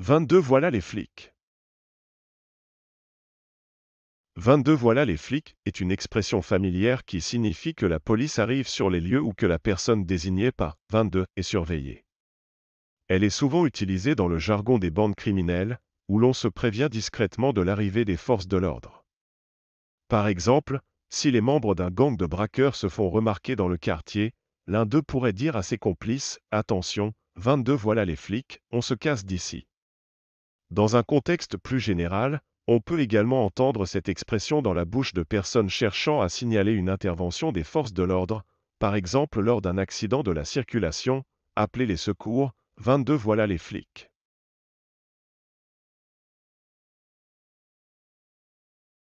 22 voilà les flics. 22 voilà les flics est une expression familière qui signifie que la police arrive sur les lieux ou que la personne désignée par 22 est surveillée. Elle est souvent utilisée dans le jargon des bandes criminelles, où l'on se prévient discrètement de l'arrivée des forces de l'ordre. Par exemple, si les membres d'un gang de braqueurs se font remarquer dans le quartier, l'un d'eux pourrait dire à ses complices Attention, 22 voilà les flics, on se casse d'ici. Dans un contexte plus général, on peut également entendre cette expression dans la bouche de personnes cherchant à signaler une intervention des forces de l'ordre, par exemple lors d'un accident de la circulation, appelez les secours, 22 voilà les flics.